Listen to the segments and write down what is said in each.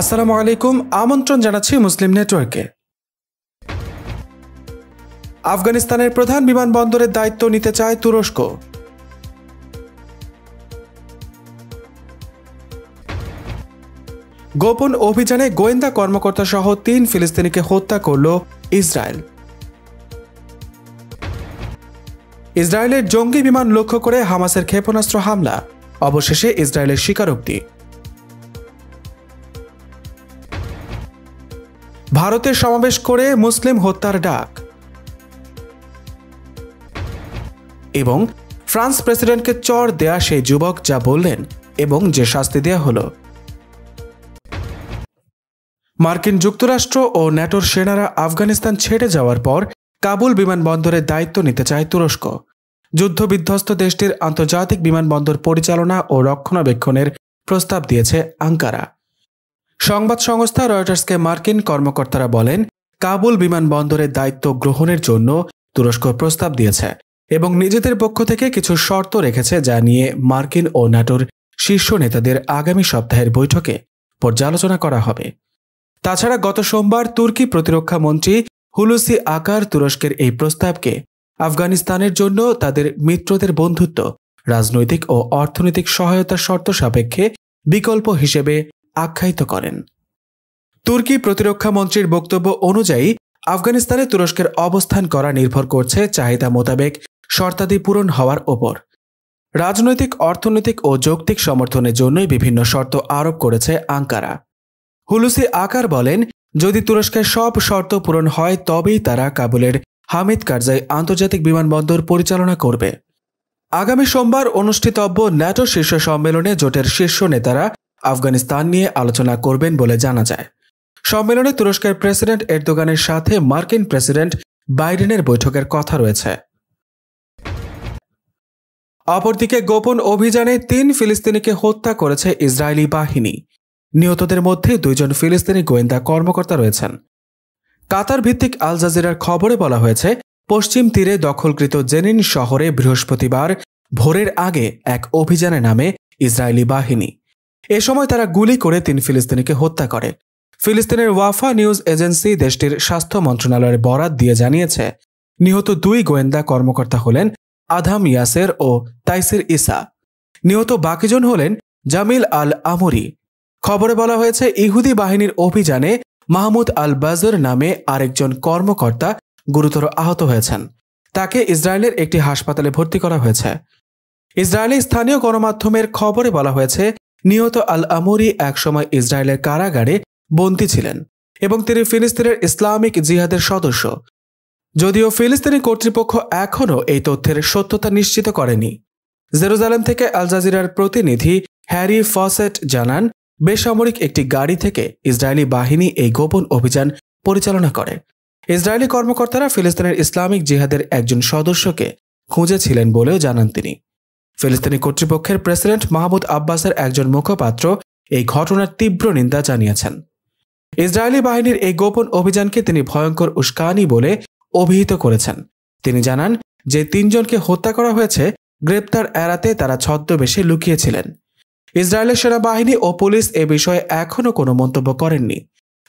আসসালামু আলাইকুম আমন্ত্রণ জানাচ্ছি মুসলিম নেটওয়ার্কে আফগানিস্তানের প্রধান বিমানবন্দরের দায়িত্ব নিতে চায় তুরস্ক গোপন অভিযানে গোয়েন্দা কর্মকর্তা সহ তিন ফিলিস্তিনিকে হত্যা করল ইসরায়েল ইসরায়েলের জঙ্গি বিমান লক্ষ্য করে হামাসের ক্ষেপণাস্ত্র হামলা অবশেষে ইসরায়েলের স্বীকারোক্তি ভারতে সমাবেশ করে মুসলিম হত্যার ডাক এবং ফ্রান্স প্রেসিডেন্টকে চর দেয়া সেই যুবক যা বললেন এবং যে শাস্তি দেয়া হল মার্কিন যুক্তরাষ্ট্র ও ন্যাটোর সেনারা আফগানিস্তান ছেড়ে যাওয়ার পর কাবুল বিমানবন্দরের দায়িত্ব নিতে চায় তুরস্ক যুদ্ধবিধ্বস্ত দেশটির আন্তর্জাতিক বিমানবন্দর পরিচালনা ও রক্ষণাবেক্ষণের প্রস্তাব দিয়েছে আঙ্কারা সংবাদ সংস্থা রয়টার্সকে মার্কিন কর্মকর্তারা বলেন কাবুল বিমানবন্দরের দায়িত্ব গ্রহণের জন্য তুরস্ক প্রস্তাব দিয়েছে এবং নিজেদের পক্ষ থেকে কিছু শর্ত রেখেছে যা নিয়ে মার্কিন ও ন্যাটোর শীর্ষ নেতাদের আগামী সপ্তাহের বৈঠকে পর্যালোচনা করা হবে তাছাড়া গত সোমবার তুর্কি প্রতিরক্ষা মন্ত্রী হুলুসি আকার তুরস্কের এই প্রস্তাবকে আফগানিস্তানের জন্য তাদের মিত্রদের বন্ধুত্ব রাজনৈতিক ও অর্থনৈতিক সহায়তা শর্ত সাপেক্ষে বিকল্প হিসেবে আখ্যায়িত করেন তুর্কি প্রতিরক্ষা মন্ত্রীর বক্তব্য অনুযায়ী আফগানিস্তানে তুরস্কের অবস্থান করা নির্ভর করছে চাহিদা মোতাবেক শর্তাদি পূরণ হওয়ার ওপর রাজনৈতিক অর্থনৈতিক ও যৌক্তিক সমর্থনের জন্যই বিভিন্ন শর্ত আরোপ করেছে আঙ্কারা হুলুসি আকার বলেন যদি তুরস্কের সব শর্ত পূরণ হয় তবেই তারা কাবুলের হামিদ কারজাই আন্তর্জাতিক বিমানবন্দর পরিচালনা করবে আগামী সোমবার অনুষ্ঠিতব্য ন্যাটো শীর্ষ সম্মেলনে জোটের শীর্ষ নেতারা আফগানিস্তান নিয়ে আলোচনা করবেন বলে জানা যায় সম্মেলনে তুরস্কের প্রেসিডেন্ট এরদোগানের সাথে মার্কিন প্রেসিডেন্ট বাইডেনের বৈঠকের কথা রয়েছে অপরদিকে গোপন অভিযানে তিন ফিলিস্তিনিকে হত্যা করেছে ইসরায়েলি বাহিনী নিহতদের মধ্যে দুইজন ফিলিস্তিনি গোয়েন্দা কর্মকর্তা রয়েছেন কাতার ভিত্তিক আল জাজিরার খবরে বলা হয়েছে পশ্চিম তীরে দখলকৃত জেনিন শহরে বৃহস্পতিবার ভোরের আগে এক অভিযানে নামে ইসরায়েলি বাহিনী এ সময় তারা গুলি করে তিন ফিলিস্তিনিকে হত্যা করে ফিলিস্তিনের ওয়াফা নিউজ এজেন্সি দেশটির স্বাস্থ্য মন্ত্রণালয়ের বরাত দিয়ে জানিয়েছে নিহত দুই গোয়েন্দা কর্মকর্তা হলেন আধাম ইয়াসের ও তাইসির ইসা নিহত বাকিজন হলেন জামিল আল আমরি খবরে বলা হয়েছে ইহুদি বাহিনীর অভিযানে মাহমুদ আল বাজর নামে আরেকজন কর্মকর্তা গুরুতর আহত হয়েছেন তাকে ইসরায়েলের একটি হাসপাতালে ভর্তি করা হয়েছে ইসরায়েলি স্থানীয় গণমাধ্যমের খবরে বলা হয়েছে নিহত আল আমরি একসময় ইসরায়েলের কারাগারে বন্দী ছিলেন এবং তিনি ফিলিস্তিনের ইসলামিক জিহাদের সদস্য যদিও ফিলিস্তিনি কর্তৃপক্ষ এখনও এই তথ্যের সত্যতা নিশ্চিত করেনি জেরুজালেম থেকে আল জাজিরার প্রতিনিধি হ্যারি ফসেট জানান বেসামরিক একটি গাড়ি থেকে ইসরায়েলি বাহিনী এই গোপন অভিযান পরিচালনা করে ইসরায়েলি কর্মকর্তারা ফিলিস্তিনের ইসলামিক জিহাদের একজন সদস্যকে খুঁজেছিলেন বলেও জানান তিনি ফিলিস্তিনি কর্তৃপক্ষের প্রেসিডেন্ট মাহমুদ আব্বাসের একজন মুখপাত্র এই ঘটনার তীব্র নিন্দা জানিয়েছেন ইসরায়েলি বাহিনীর এই গোপন অভিযানকে তিনি ভয়ঙ্কর উস্কানি বলে অভিহিত করেছেন তিনি জানান যে তিনজনকে হত্যা করা হয়েছে গ্রেপ্তার এড়াতে তারা ছদ্মবেশে লুকিয়েছিলেন ইসরায়েলের সেনাবাহিনী ও পুলিশ এ বিষয়ে এখনও কোনো মন্তব্য করেননি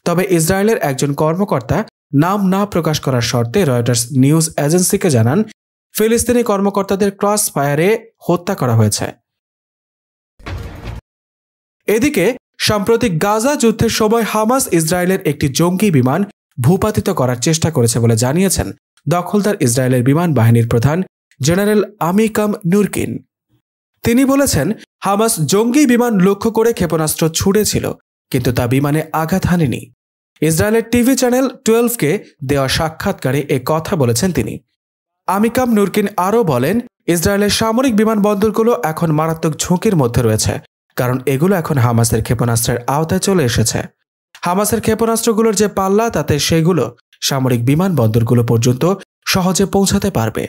তবে ইসরায়েলের একজন কর্মকর্তা নাম না প্রকাশ করার শর্তে রয়টার্স নিউজ এজেন্সিকে জানান ফিলিস্তিনি কর্মকর্তাদের ক্রস ফায়ারে হত্যা করা হয়েছে এদিকে সম্প্রতি গাজা যুদ্ধের সময় হামাস ইসরায়েলের একটি জঙ্গি বিমান ভূপাতিত করার চেষ্টা করেছে বলে জানিয়েছেন দখলদার ইসরায়েলের বিমান বাহিনীর প্রধান জেনারেল আমিকাম নুরকিন তিনি বলেছেন হামাস জঙ্গি বিমান লক্ষ্য করে ক্ষেপণাস্ত্র ছুড়েছিল কিন্তু তা বিমানে আঘাত হানেনি ইসরায়েলের টিভি চ্যানেল টুয়েলভকে দেওয়া সাক্ষাৎকারে এ কথা বলেছেন তিনি আমিকাম নুরকিন আরও বলেন ইসরায়েলের সামরিক বিমানবন্দরগুলো এখন মারাত্মক ঝুঁকির মধ্যে রয়েছে কারণ এগুলো এখন হামাসের ক্ষেপণাস্ত্রের আওতায় চলে এসেছে হামাসের ক্ষেপণাস্ত্রগুলোর যে পাল্লা তাতে সেগুলো সামরিক বিমানবন্দরগুলো পর্যন্ত সহজে পৌঁছাতে পারবে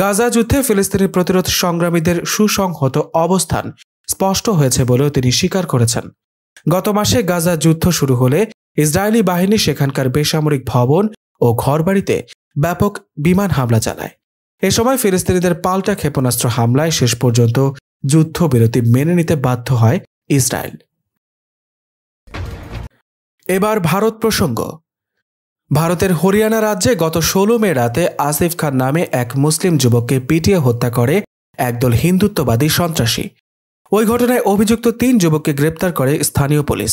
গাজা যুদ্ধে ফিলিস্তিনি প্রতিরোধ সংগ্রামীদের সুসংহত অবস্থান স্পষ্ট হয়েছে বলেও তিনি স্বীকার করেছেন গত মাসে গাজা যুদ্ধ শুরু হলে ইসরায়েলি বাহিনী সেখানকার বেসামরিক ভবন ও ঘরবাড়িতে ব্যাপক বিমান হামলা চালায় এ সময় ফিলিস্তিনিদের পাল্টা ক্ষেপণাস্ত্র হামলায় শেষ পর্যন্ত যুদ্ধবিরতি মেনে নিতে বাধ্য হয় ইসরায়েল এবার ভারত প্রসঙ্গ ভারতের হরিয়ানা রাজ্যে গত ষোলো মে রাতে আসিফ খান নামে এক মুসলিম যুবককে পিটিয়ে হত্যা করে একদল হিন্দুত্ববাদী সন্ত্রাসী ওই ঘটনায় অভিযুক্ত তিন যুবককে গ্রেপ্তার করে স্থানীয় পুলিশ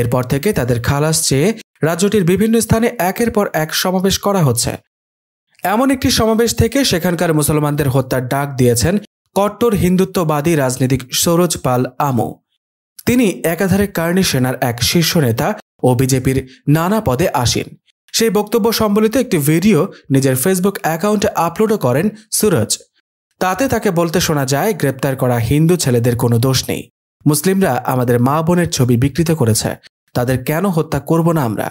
এরপর থেকে তাদের খালাস চেয়ে রাজ্যটির বিভিন্ন স্থানে একের পর এক সমাবেশ করা হচ্ছে এমন একটি সমাবেশ থেকে সেখানকার মুসলমানদের হত্যার ডাক দিয়েছেন কট্টর হিন্দুত্ববাদী রাজনীতিক সরোজ পাল আমু তিনি একাধারে কার্নি সেনার এক শীর্ষ নেতা ও বিজেপির নানা পদে আসেন সেই বক্তব্য সম্বলিত একটি ভিডিও নিজের ফেসবুক অ্যাকাউন্টে আপলোডও করেন সুরজ তাতে তাকে বলতে শোনা যায় গ্রেপ্তার করা হিন্দু ছেলেদের কোনো দোষ নেই মুসলিমরা আমাদের মা বোনের ছবি বিকৃত করেছে তাদের কেন হত্যা করব না আমরা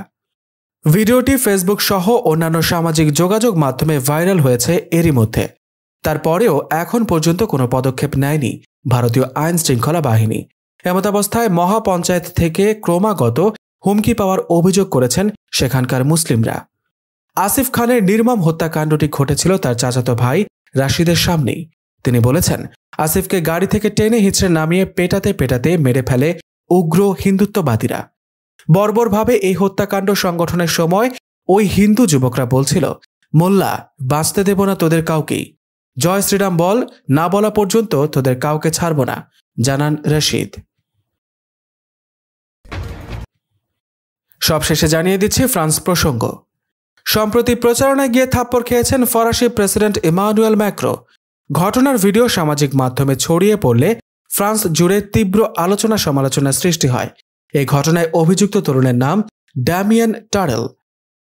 ভিডিওটি ফেসবুক সহ অন্যান্য সামাজিক যোগাযোগ মাধ্যমে ভাইরাল হয়েছে এরই মধ্যে তারপরেও এখন পর্যন্ত কোনো পদক্ষেপ নেয়নি ভারতীয় আইন শৃঙ্খলা বাহিনী এমতাবস্থায় মহাপঞ্চায়েত থেকে ক্রমাগত হুমকি পাওয়ার অভিযোগ করেছেন সেখানকার মুসলিমরা আসিফ খানের নির্মম হত্যাকাণ্ডটি ঘটেছিল তার চাচাতো ভাই রাশিদের সামনেই তিনি বলেছেন আসিফকে গাড়ি থেকে টেনে হিচড়ে নামিয়ে পেটাতে পেটাতে মেরে ফেলে উগ্র হিন্দুত্ববাদীরা বর্বরভাবে এই হত্যাকাণ্ড সংগঠনের সময় ওই হিন্দু যুবকরা বলছিল মোল্লা বাঁচতে দেব না তোদের কাউকেই জয় শ্রীরাম বল না বলা পর্যন্ত তোদের কাউকে ছাড়ব না জানান রশিদ সবশেষে জানিয়ে দিচ্ছি ফ্রান্স প্রসঙ্গ সম্প্রতি প্রচারণায় গিয়ে থাপ্পড় খেয়েছেন ফরাসি প্রেসিডেন্ট ইমানুয়েল ম্যাক্রো ঘটনার ভিডিও সামাজিক মাধ্যমে ছড়িয়ে পড়লে ফ্রান্স জুড়ে তীব্র আলোচনা সমালোচনার সৃষ্টি হয় এই ঘটনায় অভিযুক্ত তরুণের নাম ড্যামিয়ান টারেল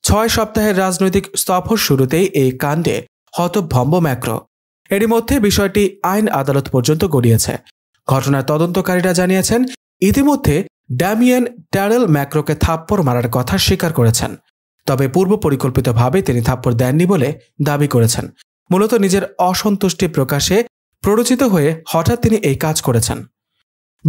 ছয় সপ্তাহের রাজনৈতিক সফর শুরুতেই এই কাণ্ডে হতভম্ব ম্যাক্রো এরই মধ্যে বিষয়টি আইন আদালত পর্যন্ত গড়িয়েছে ঘটনার তদন্তকারীরা জানিয়েছেন ইতিমধ্যে ড্যামিয়ান ট্যারেল ম্যাক্রোকে থাপ্পড় মারার কথা স্বীকার করেছেন তবে পূর্ব পরিকল্পিতভাবে তিনি থাপ্পড় দেননি বলে দাবি করেছেন মূলত নিজের অসন্তুষ্টি প্রকাশে প্ররোচিত হয়ে হঠাৎ তিনি এই কাজ করেছেন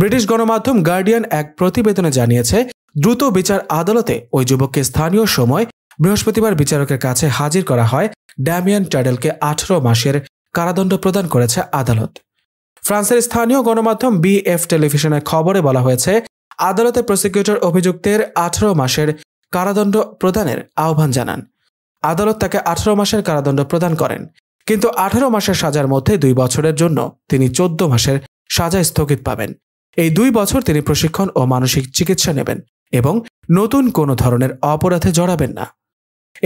ব্রিটিশ গণমাধ্যম গার্ডিয়ান এক প্রতিবেদনে জানিয়েছে দ্রুত বিচার আদালতে ওই যুবককে স্থানীয় সময় বৃহস্পতিবার বিচারকের কাছে হাজির করা হয় ড্যামিয়ান ট্যাডেলকে আঠারো মাসের কারাদণ্ড প্রদান করেছে আদালত ফ্রান্সের স্থানীয় গণমাধ্যম বিএফ টেলিভিশনের খবরে বলা হয়েছে আদালতে প্রসিকিউটর অভিযুক্তের আঠারো মাসের কারাদণ্ড প্রদানের আহ্বান জানান আদালত তাকে আঠারো মাসের কারাদণ্ড প্রদান করেন কিন্তু আঠারো মাসের সাজার মধ্যে দুই বছরের জন্য তিনি চোদ্দ মাসের সাজা স্থগিত পাবেন এই দুই বছর তিনি প্রশিক্ষণ ও মানসিক চিকিৎসা নেবেন এবং নতুন কোনো ধরনের অপরাধে জড়াবেন না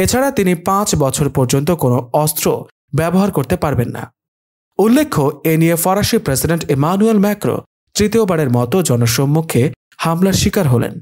এছাড়া তিনি পাঁচ বছর পর্যন্ত কোনো অস্ত্র ব্যবহার করতে পারবেন না উল্লেখ্য এ নিয়ে ফরাসি প্রেসিডেন্ট ইমানুয়েল ম্যাক্রো তৃতীয়বারের মতো জনসম্মুখে হামলার শিকার হলেন